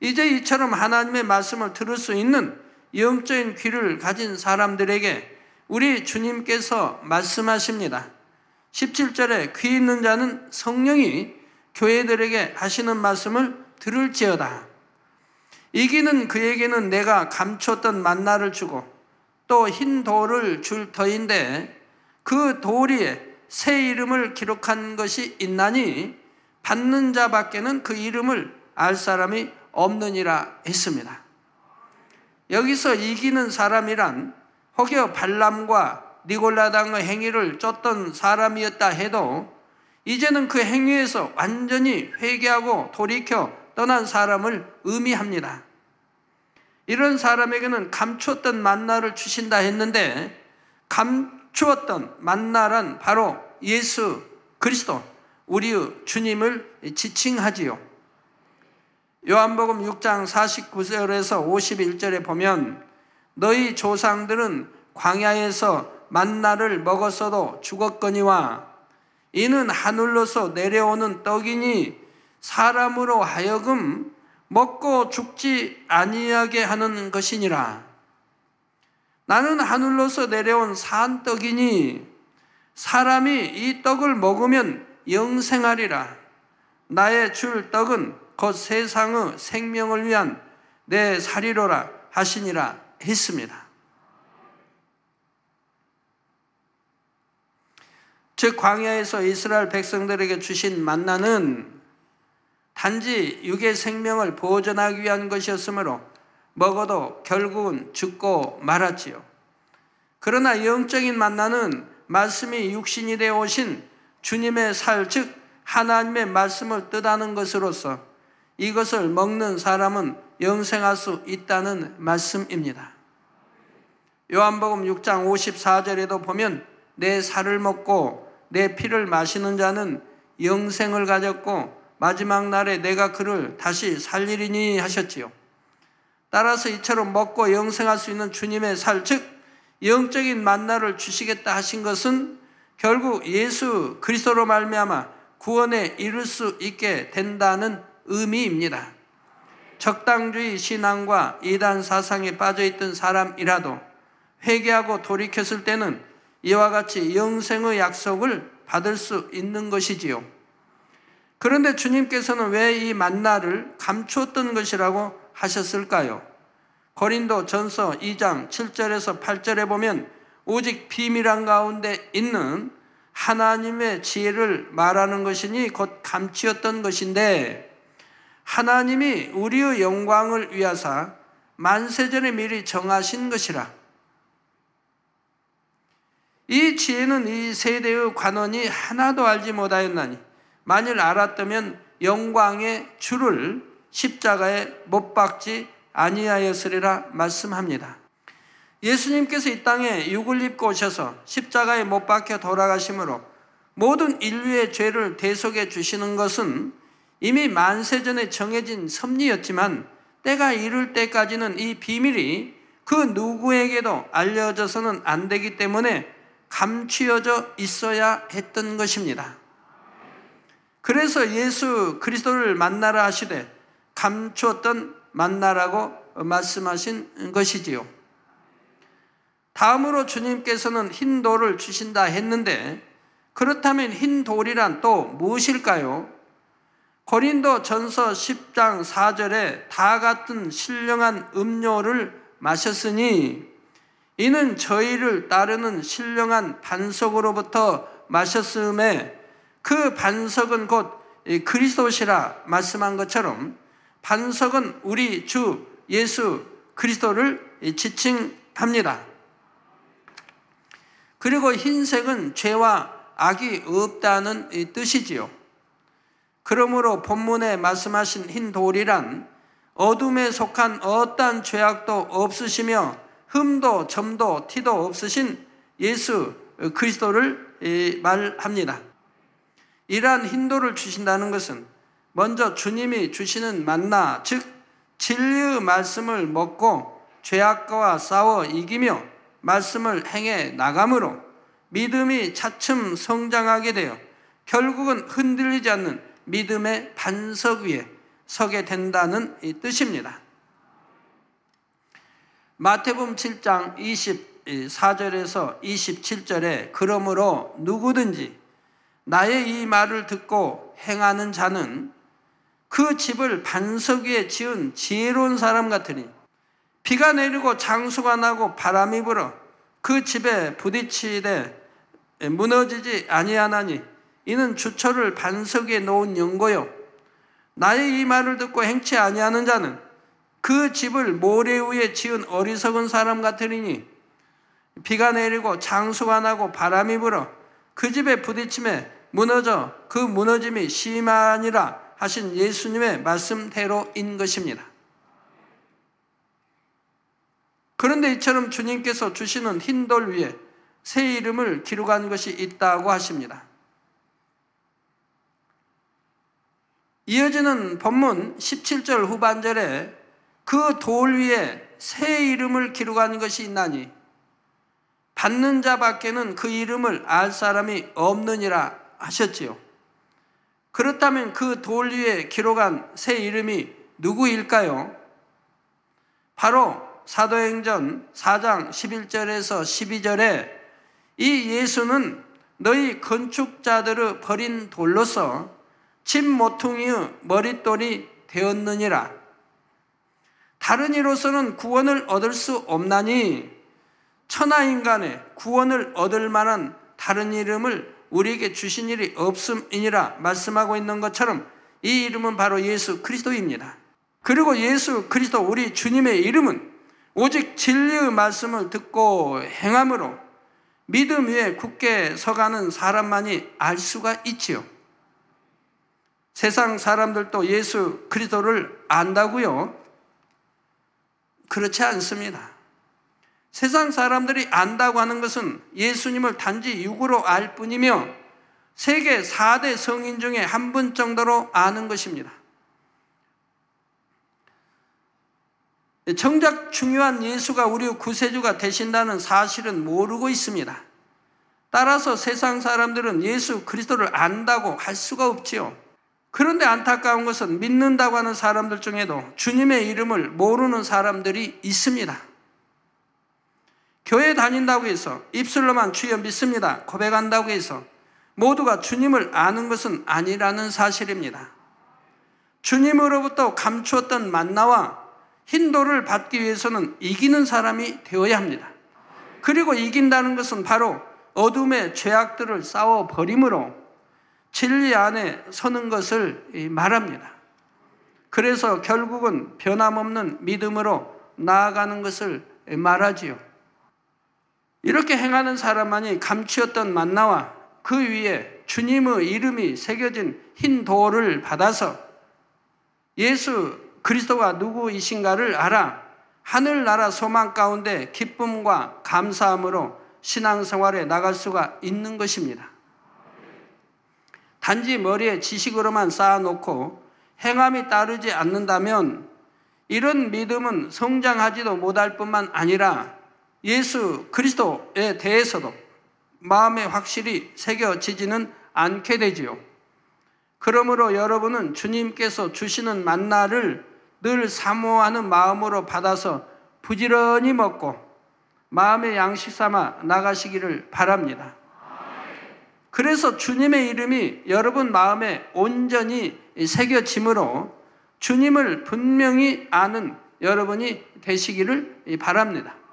이제 이처럼 하나님의 말씀을 들을 수 있는 영적인 귀를 가진 사람들에게 우리 주님께서 말씀하십니다. 17절에 귀 있는 자는 성령이 교회들에게 하시는 말씀을 들을지어다. 이기는 그에게는 내가 감췄던 만나를 주고 또 흰 돌을 줄 터인데 그 돌이에 새 이름을 기록한 것이 있나니 받는 자밖에는 그 이름을 알 사람이 없느니라 했습니다. 여기서 이기는 사람이란 혹여 발람과 니골라당의 행위를 쫓던 사람이었다 해도 이제는 그 행위에서 완전히 회개하고 돌이켜 떠난 사람을 의미합니다. 이런 사람에게는 감추었던 만나를 주신다 했는데 감추었던 만나란 바로 예수 그리스도 우리 주님을 지칭하지요. 요한복음 6장 49절에서 51절에 보면 너희 조상들은 광야에서 만나를 먹었어도 죽었거니와 이는 하늘로서 내려오는 떡이니 사람으로 하여금 먹고 죽지 아니하게 하는 것이니라. 나는 하늘로서 내려온 산떡이니 사람이 이 떡을 먹으면 영생하리라. 나의 줄 떡은 곧 세상의 생명을 위한 내 사리로라 하시니라 했습니다. 즉 광야에서 이스라엘 백성들에게 주신 만나는 단지 육의 생명을 보존하기 위한 것이었으므로 먹어도 결국은 죽고 말았지요. 그러나 영적인 만나는 말씀이 육신이 되어 오신 주님의 살, 즉 하나님의 말씀을 뜻하는 것으로서 이것을 먹는 사람은 영생할 수 있다는 말씀입니다. 요한복음 6장 54절에도 보면 내 살을 먹고 내 피를 마시는 자는 영생을 가졌고 마지막 날에 내가 그를 다시 살리리니 하셨지요. 따라서 이처럼 먹고 영생할 수 있는 주님의 살, 즉 영적인 만나를 주시겠다 하신 것은 결국 예수 그리스도로 말미암아 구원에 이를 수 있게 된다는 의미입니다. 적당주의 신앙과 이단 사상에 빠져있던 사람이라도 회개하고 돌이켰을 때는 이와 같이 영생의 약속을 받을 수 있는 것이지요. 그런데 주님께서는 왜 이 만나를 감추었던 것이라고 하셨을까요? 거린도 전서 2장 7절에서 8절에 보면 오직 비밀한 가운데 있는 하나님의 지혜를 말하는 것이니 곧 감추었던 것인데 하나님이 우리의 영광을 위하사 만세전에 미리 정하신 것이라. 이 지혜는 이 세대의 관원이 하나도 알지 못하였나니 만일 알았다면 영광의 주를 십자가에 못 박지 아니하였으리라 말씀합니다. 예수님께서 이 땅에 육을 입고 오셔서 십자가에 못 박혀 돌아가심으로 모든 인류의 죄를 대속해 주시는 것은 이미 만세 전에 정해진 섭리였지만 때가 이룰 때까지는 이 비밀이 그 누구에게도 알려져서는 안 되기 때문에 감추어져 있어야 했던 것입니다. 그래서 예수 그리스도를 만나라 하시되 감추었던 만나라고 말씀하신 것이지요. 다음으로 주님께서는 흰 돌을 주신다 했는데 그렇다면 흰 돌이란 또 무엇일까요? 고린도 전서 10장 4절에 다 같은 신령한 음료를 마셨으니 이는 저희를 따르는 신령한 반석으로부터 마셨음에 그 반석은 곧 그리스도시라 말씀한 것처럼 반석은 우리 주 예수 그리스도를 지칭합니다. 그리고 흰색은 죄와 악이 없다는 뜻이지요. 그러므로 본문에 말씀하신 흰 돌이란 어둠에 속한 어떠한 죄악도 없으시며 흠도 점도 티도 없으신 예수 그리스도를 말합니다. 이러한 흰돌을 주신다는 것은 먼저 주님이 주시는 만나, 즉 진리의 말씀을 먹고 죄악과 싸워 이기며 말씀을 행해 나감으로 믿음이 차츰 성장하게 되어 결국은 흔들리지 않는 믿음의 반석 위에 서게 된다는 뜻입니다. 마태복음 7장 24절에서 27절에 그러므로 누구든지 나의 이 말을 듣고 행하는 자는 그 집을 반석 위에 지은 지혜로운 사람 같으니 비가 내리고 장수가 나고 바람이 불어 그 집에 부딪히되 무너지지 아니하나니 이는 주처를 반석에 놓은 연고요. 나의 이 말을 듣고 행치 아니하는 자는 그 집을 모래 위에 지은 어리석은 사람 같으리니 비가 내리고 장수가 나고 바람이 불어 그 집에 부딪힘에 무너져 그 무너짐이 심하니라 하신 예수님의 말씀대로인 것입니다. 그런데 이처럼 주님께서 주시는 흰 돌 위에 새 이름을 기록한 것이 있다고 하십니다. 이어지는 본문 17절 후반절에 그 돌 위에 새 이름을 기록한 것이 있나니 받는 자밖에는 그 이름을 알 사람이 없느니라 하셨지요. 그렇다면 그 돌 위에 기록한 새 이름이 누구일까요? 바로 사도행전 4장 11절에서 12절에 이 예수는 너희 건축자들을 버린 돌로서 집 모퉁이의 머릿돌이 되었느니라. 다른 이로서는 구원을 얻을 수 없나니 천하 인간의 구원을 얻을 만한 다른 이름을 우리에게 주신 일이 없음이니라 말씀하고 있는 것처럼 이 이름은 바로 예수 그리스도입니다. 그리고 예수 그리스도 우리 주님의 이름은 오직 진리의 말씀을 듣고 행함으로 믿음 위에 굳게 서가는 사람만이 알 수가 있지요. 세상 사람들도 예수 그리스도를 안다고요? 그렇지 않습니다. 세상 사람들이 안다고 하는 것은 예수님을 단지 육으로 알 뿐이며 세계 4대 성인 중에 한 분 정도로 아는 것입니다. 정작 중요한 예수가 우리 구세주가 되신다는 사실은 모르고 있습니다. 따라서 세상 사람들은 예수 그리스도를 안다고 할 수가 없지요. 그런데 안타까운 것은 믿는다고 하는 사람들 중에도 주님의 이름을 모르는 사람들이 있습니다. 교회 다닌다고 해서 입술로만 주여 믿습니다. 고백한다고 해서 모두가 주님을 아는 것은 아니라는 사실입니다. 주님으로부터 감추었던 만나와 흰도를 받기 위해서는 이기는 사람이 되어야 합니다. 그리고 이긴다는 것은 바로 어둠의 죄악들을 싸워 버림으로 진리 안에 서는 것을 말합니다. 그래서 결국은 변함없는 믿음으로 나아가는 것을 말하지요. 이렇게 행하는 사람만이 감추었던 만나와 그 위에 주님의 이름이 새겨진 흰 도를 받아서 예수 그리스도가 누구이신가를 알아 하늘나라 소망 가운데 기쁨과 감사함으로 신앙생활에 나갈 수가 있는 것입니다. 단지 머리에 지식으로만 쌓아놓고 행함이 따르지 않는다면 이런 믿음은 성장하지도 못할 뿐만 아니라 예수 그리스도에 대해서도 마음에 확실히 새겨지지는 않게 되지요. 그러므로 여러분은 주님께서 주시는 만나를 늘 사모하는 마음으로 받아서 부지런히 먹고 마음의 양식 삼아 나가시기를 바랍니다. 그래서 주님의 이름이 여러분 마음에 온전히 새겨짐으로 주님을 분명히 아는 여러분이 되시기를 바랍니다.